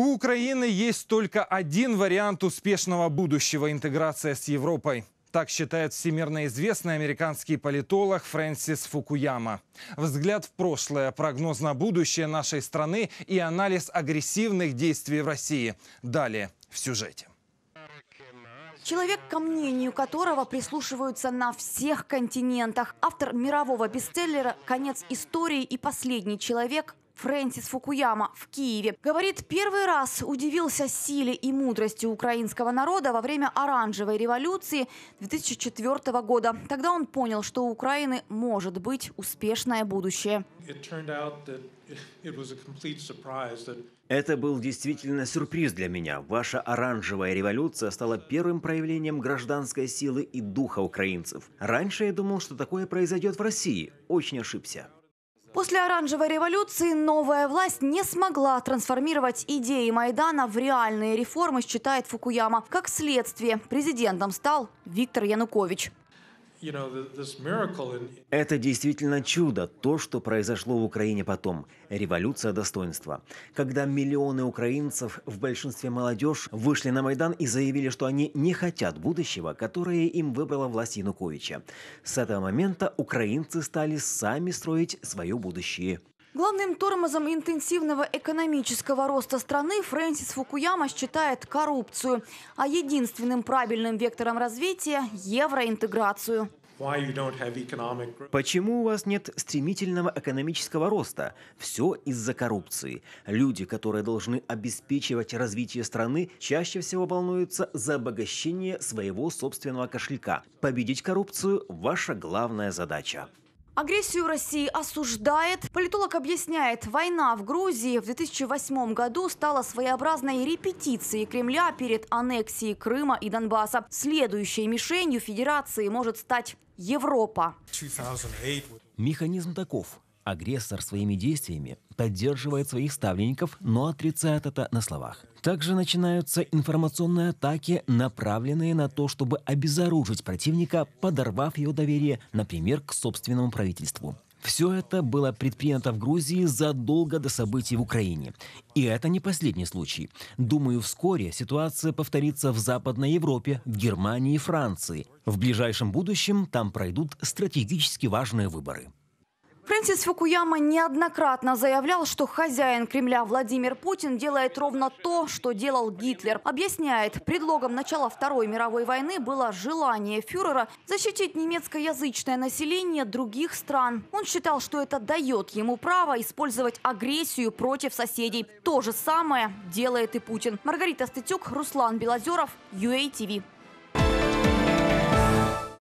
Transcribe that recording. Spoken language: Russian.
У Украины есть только один вариант успешного будущего – интеграция с Европой. Так считает всемирно известный американский политолог Фрэнсис Фукуяма. Взгляд в прошлое, прогноз на будущее нашей страны и анализ агрессивных действий в России. Далее в сюжете. Человек, ко мнению которого прислушиваются на всех континентах. Автор мирового бестселлера «Конец истории» и «Последний человек» Фрэнсис Фукуяма в Киеве. Говорит, первый раз удивился силе и мудрости украинского народа во время оранжевой революции 2004 года. Тогда он понял, что у Украины может быть успешное будущее. Это был действительно сюрприз для меня. Ваша оранжевая революция стала первым проявлением гражданской силы и духа украинцев. Раньше я думал, что такое произойдет в России. Очень ошибся. После оранжевой революции новая власть не смогла трансформировать идеи Майдана в реальные реформы, считает Фукуяма. Как следствие, президентом стал Виктор Янукович. Это действительно чудо, то, что произошло в Украине потом. Революция достоинства. Когда миллионы украинцев, в большинстве молодежь, вышли на Майдан и заявили, что они не хотят будущего, которое им выбрала власть Януковича. С этого момента украинцы стали сами строить свое будущее. Главным тормозом интенсивного экономического роста страны Фрэнсис Фукуяма считает коррупцию, а единственным правильным вектором развития – евроинтеграцию. Почему у вас нет стремительного экономического роста? Все из-за коррупции. Люди, которые должны обеспечивать развитие страны, чаще всего волнуются за обогащение своего собственного кошелька. Победить коррупцию – ваша главная задача. Агрессию России осуждает. Политолог объясняет, война в Грузии в 2008 году стала своеобразной репетицией Кремля перед аннексией Крыма и Донбасса. Следующей мишенью Федерации может стать Европа. Механизм таков. Агрессор своими действиями поддерживает своих ставленников, но отрицает это на словах. Также начинаются информационные атаки, направленные на то, чтобы обезоружить противника, подорвав его доверие, например, к собственному правительству. Все это было предпринято в Грузии задолго до событий в Украине. И это не последний случай. Думаю, вскоре ситуация повторится в Западной Европе, в Германии и Франции. В ближайшем будущем там пройдут стратегически важные выборы. Фрэнсис Фукуяма неоднократно заявлял, что хозяин Кремля Владимир Путин делает ровно то, что делал Гитлер. Объясняет, предлогом начала Второй мировой войны было желание фюрера защитить немецкоязычное население других стран. Он считал, что это дает ему право использовать агрессию против соседей. То же самое делает и Путин. Маргарита Стетюк, Руслан Белозеров, UATV.